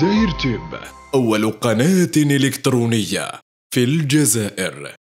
زاير تيب أول قناة إلكترونية في الجزائر